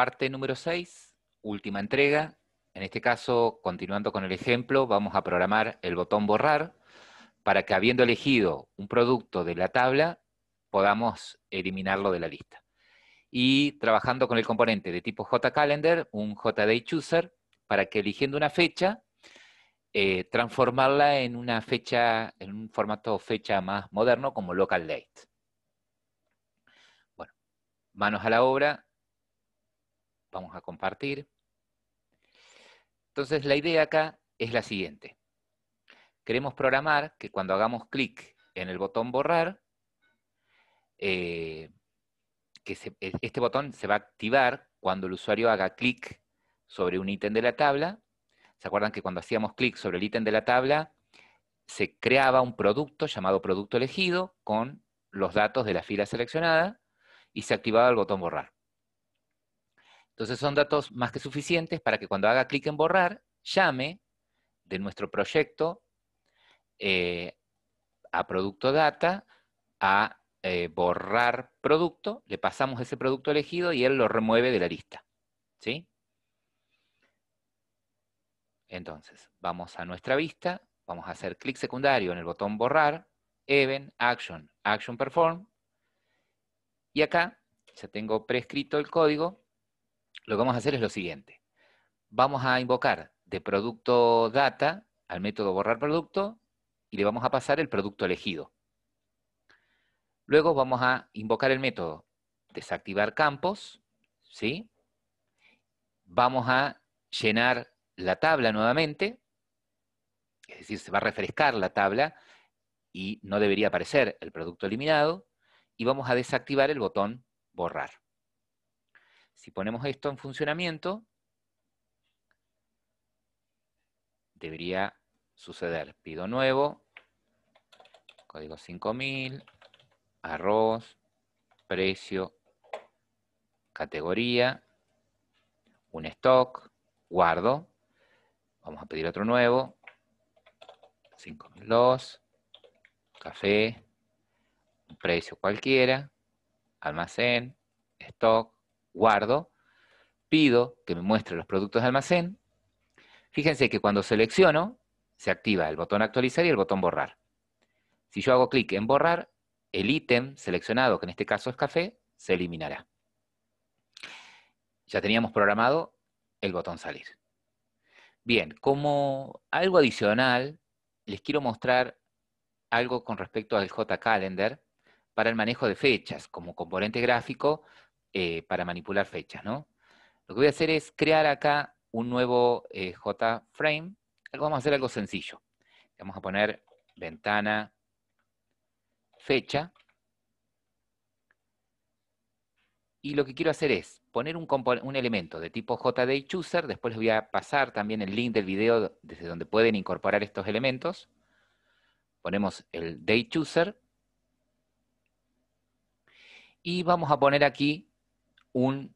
parte número 6, última entrega. En este caso, continuando con el ejemplo, vamos a programar el botón borrar para que habiendo elegido un producto de la tabla, podamos eliminarlo de la lista. Y trabajando con el componente de tipo JCalendar, un JDayChooser, para que eligiendo una fecha, eh, transformarla en una fecha, en un formato fecha más moderno como local Bueno, manos a la obra, Vamos a compartir. Entonces, la idea acá es la siguiente. Queremos programar que cuando hagamos clic en el botón borrar, eh, que este botón se va a activar cuando el usuario haga clic sobre un ítem de la tabla. ¿Se acuerdan que cuando hacíamos clic sobre el ítem de la tabla, se creaba un producto llamado producto elegido con los datos de la fila seleccionada y se activaba el botón borrar? Entonces son datos más que suficientes para que cuando haga clic en borrar, llame de nuestro proyecto eh, a producto data, a eh, borrar producto, le pasamos ese producto elegido y él lo remueve de la lista. ¿Sí? Entonces, vamos a nuestra vista, vamos a hacer clic secundario en el botón borrar, event, action, action perform, y acá ya tengo prescrito el código lo que vamos a hacer es lo siguiente. Vamos a invocar de producto data al método borrar producto y le vamos a pasar el producto elegido. Luego vamos a invocar el método desactivar campos, ¿sí? Vamos a llenar la tabla nuevamente, es decir, se va a refrescar la tabla y no debería aparecer el producto eliminado, y vamos a desactivar el botón borrar. Si ponemos esto en funcionamiento, debería suceder. Pido nuevo, código 5000, arroz, precio, categoría, un stock, guardo. Vamos a pedir otro nuevo, 5002, café, precio cualquiera, almacén, stock, guardo, pido que me muestre los productos de almacén. Fíjense que cuando selecciono, se activa el botón actualizar y el botón borrar. Si yo hago clic en borrar, el ítem seleccionado, que en este caso es café, se eliminará. Ya teníamos programado el botón salir. Bien, como algo adicional, les quiero mostrar algo con respecto al JCalendar para el manejo de fechas como componente gráfico eh, para manipular fechas, ¿no? Lo que voy a hacer es crear acá un nuevo eh, JFrame. Vamos a hacer algo sencillo. Vamos a poner ventana fecha. Y lo que quiero hacer es poner un, elemento de tipo JDayChooser. Después les voy a pasar también el link del video desde donde pueden incorporar estos elementos. Ponemos el DayChooser. Y vamos a poner aquí un,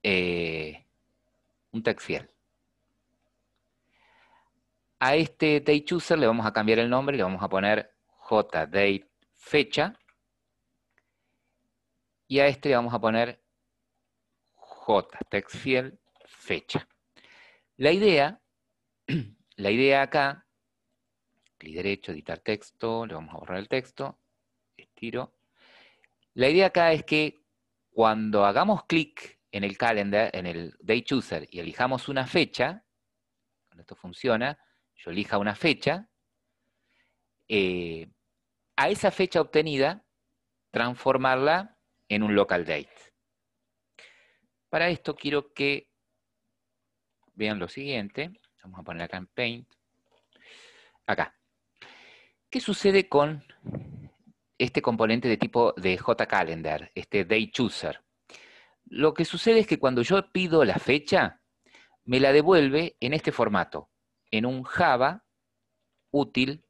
text eh, un A este date chooser le vamos a cambiar el nombre, le vamos a poner jdate fecha. Y a este le vamos a poner j text fecha. La idea, la idea acá, clic derecho, editar texto, le vamos a borrar el texto, estiro. La idea acá es que cuando hagamos clic en el calendar, en el Day Chooser, y elijamos una fecha, cuando esto funciona, yo elija una fecha, eh, a esa fecha obtenida, transformarla en un local date. Para esto quiero que vean lo siguiente. Vamos a poner acá en Paint. Acá. ¿Qué sucede con este componente de tipo de JCalendar, este DateChooser. Lo que sucede es que cuando yo pido la fecha, me la devuelve en este formato, en un Java útil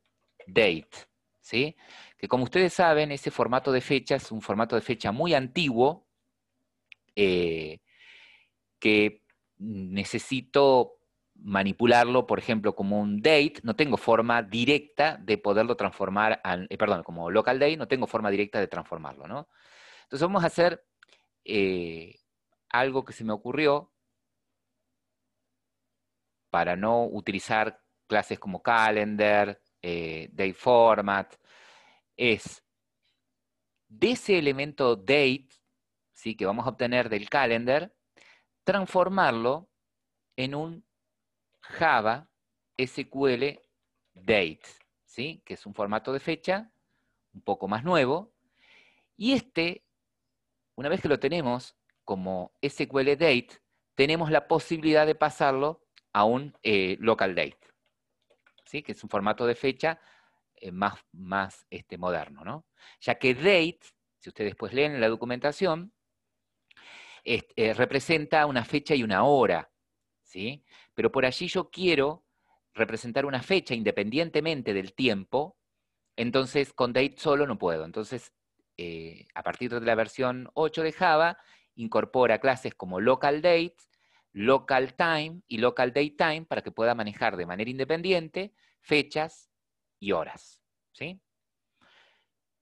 date, ¿sí? Que como ustedes saben, ese formato de fecha es un formato de fecha muy antiguo eh, que necesito manipularlo, por ejemplo, como un date, no tengo forma directa de poderlo transformar, al, eh, perdón, como local date, no tengo forma directa de transformarlo, ¿no? Entonces vamos a hacer eh, algo que se me ocurrió para no utilizar clases como calendar, eh, date format, es de ese elemento date, ¿sí? que vamos a obtener del calendar, transformarlo en un Java SQL Date ¿sí? que es un formato de fecha un poco más nuevo. Y este, una vez que lo tenemos como SQL Date, tenemos la posibilidad de pasarlo a un eh, local date, ¿sí? que es un formato de fecha eh, más, más este, moderno. ¿no? Ya que date, si ustedes después leen la documentación, este, eh, representa una fecha y una hora. ¿sí? Pero por allí yo quiero representar una fecha independientemente del tiempo, entonces con date solo no puedo. Entonces, eh, a partir de la versión 8 de Java, incorpora clases como local date, local time y local date time para que pueda manejar de manera independiente fechas y horas.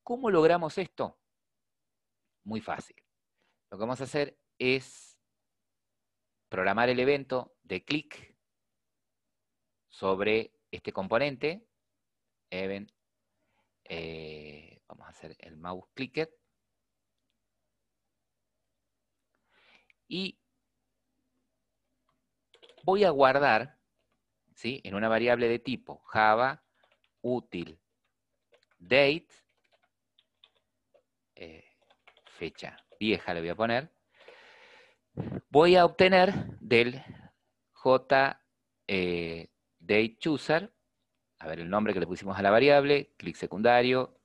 ¿Cómo logramos esto? Muy fácil. Lo que vamos a hacer es programar el evento de clic sobre este componente, event, eh, vamos a hacer el mouse clicket y voy a guardar ¿sí? en una variable de tipo java útil date, eh, fecha vieja le voy a poner, voy a obtener del J eh, a ver el nombre que le pusimos a la variable, clic secundario,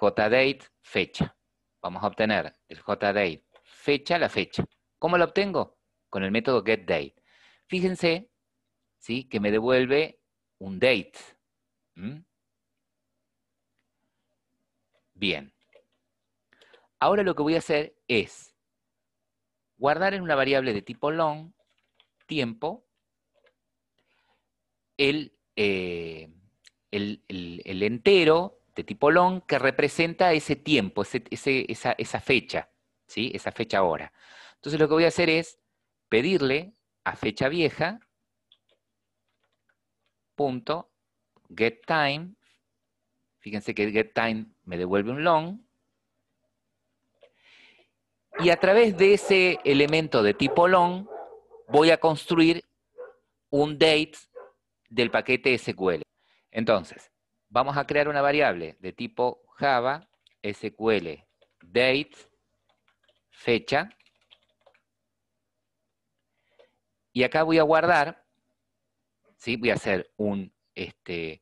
JDate, fecha. Vamos a obtener el JDate, fecha, la fecha. ¿Cómo la obtengo? Con el método getDate. Fíjense, ¿sí? Que me devuelve un date. ¿Mm? Bien. Ahora lo que voy a hacer es Guardar en una variable de tipo long, tiempo, eh, el, el, entero de tipo long que representa ese tiempo, esa, fecha, ¿sí? esa fecha hora. Entonces lo que voy a hacer es pedirle a fecha vieja punto get time. Fíjense que get time me devuelve un long y a través de ese elemento de tipo long, voy a construir un date del paquete SQL. Entonces, vamos a crear una variable de tipo Java SQL date fecha. Y acá voy a guardar, ¿sí? voy a hacer un este,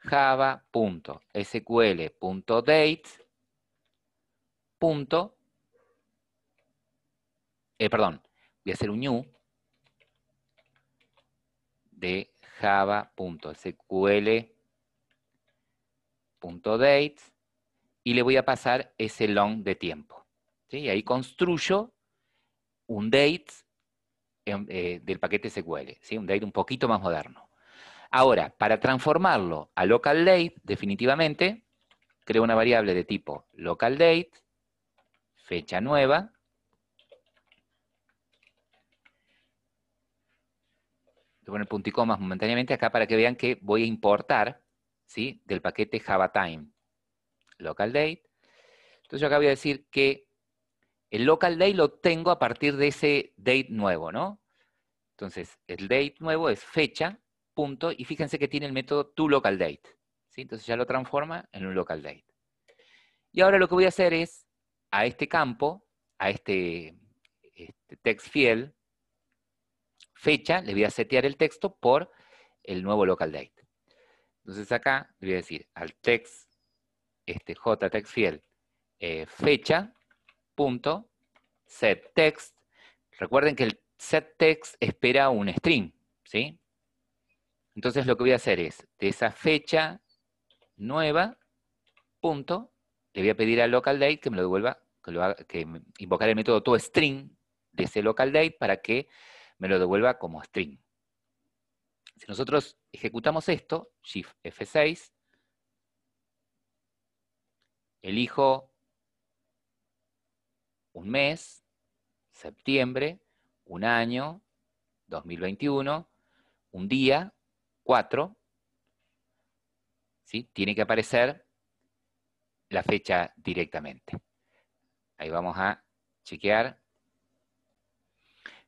java.sql.date eh, perdón, voy a hacer un new de java.sql.date y le voy a pasar ese long de tiempo. Y ahí construyo un date eh, del paquete SQL, un date un poquito más moderno. Ahora, para transformarlo a local date, definitivamente, creo una variable de tipo local date, fecha nueva, voy a poner punto momentáneamente acá para que vean que voy a importar, ¿sí? Del paquete JavaTime, localDate. Entonces yo acá voy a decir que el localDate lo tengo a partir de ese date nuevo, ¿no? Entonces, el date nuevo es fecha, punto, y fíjense que tiene el método toLocalDate. ¿sí? Entonces ya lo transforma en un localDate. Y ahora lo que voy a hacer es, a este campo, a este, este text fecha, le voy a setear el texto por el nuevo local date. Entonces acá le voy a decir al text, este text eh, fecha, punto, set text. Recuerden que el set text espera un string, ¿sí? Entonces lo que voy a hacer es, de esa fecha nueva, punto, le voy a pedir al local date que me lo devuelva, que, lo invocar el método toString de ese local date para que me lo devuelva como string. Si nosotros ejecutamos esto, Shift F6, elijo un mes, septiembre, un año, 2021, un día, 4, ¿sí? tiene que aparecer la fecha directamente. Ahí vamos a chequear.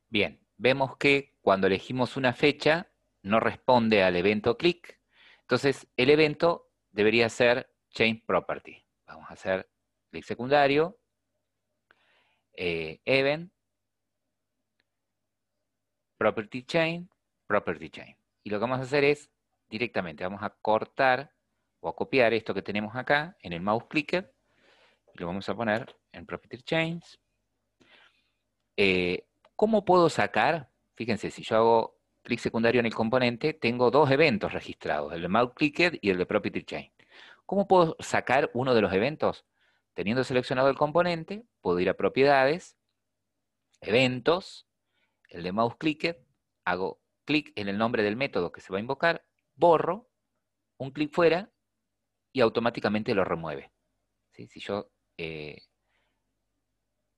Bien, vemos que cuando elegimos una fecha no responde al evento click. Entonces, el evento debería ser change property. Vamos a hacer clic secundario, eh, event, property chain, property chain. Y lo que vamos a hacer es directamente, vamos a cortar o a copiar esto que tenemos acá en el mouse clicker y lo vamos a poner en property chains. Eh, ¿Cómo puedo sacar? Fíjense, si yo hago clic secundario en el componente, tengo dos eventos registrados, el de mouse y el de Property Chain. ¿Cómo puedo sacar uno de los eventos? Teniendo seleccionado el componente, puedo ir a propiedades, eventos, el de mouse clicked, hago clic en el nombre del método que se va a invocar, borro, un clic fuera y automáticamente lo remueve. Si yo eh,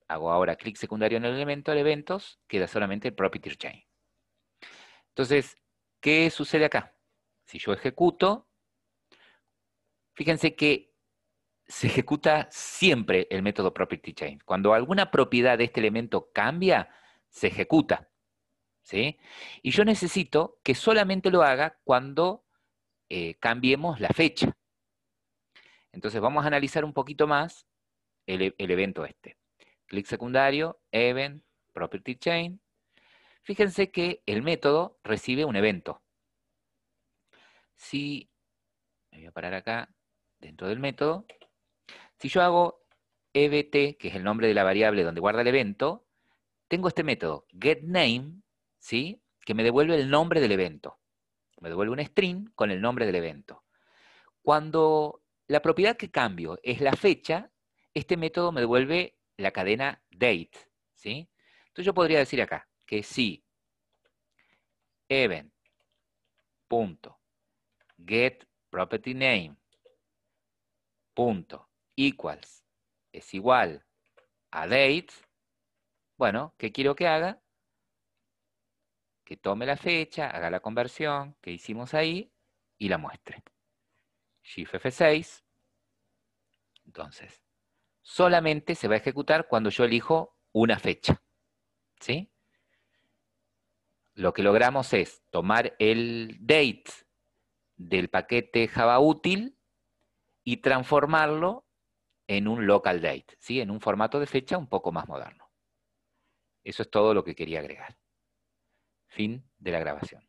hago ahora clic secundario en el elemento de eventos, queda solamente el property chain. Entonces, ¿qué sucede acá? Si yo ejecuto, fíjense que se ejecuta siempre el método property chain. Cuando alguna propiedad de este elemento cambia, se ejecuta. ¿sí? Y yo necesito que solamente lo haga cuando eh, cambiemos la fecha. Entonces vamos a analizar un poquito más el evento este clic secundario, event, property chain. Fíjense que el método recibe un evento. Si, me voy a parar acá, dentro del método, si yo hago evt, que es el nombre de la variable donde guarda el evento, tengo este método, getName, ¿sí? que me devuelve el nombre del evento. Me devuelve un string con el nombre del evento. Cuando la propiedad que cambio es la fecha, este método me devuelve la cadena date, ¿sí? Entonces yo podría decir acá que si event.getPropertyName.equals es igual a date, bueno, ¿qué quiero que haga? Que tome la fecha, haga la conversión que hicimos ahí y la muestre. Shift F6. Entonces, solamente se va a ejecutar cuando yo elijo una fecha. Lo que logramos es tomar el date del paquete Java útil y transformarlo en un local date, ¿sí? en un formato de fecha un poco más moderno. Eso es todo lo que quería agregar. Fin de la grabación.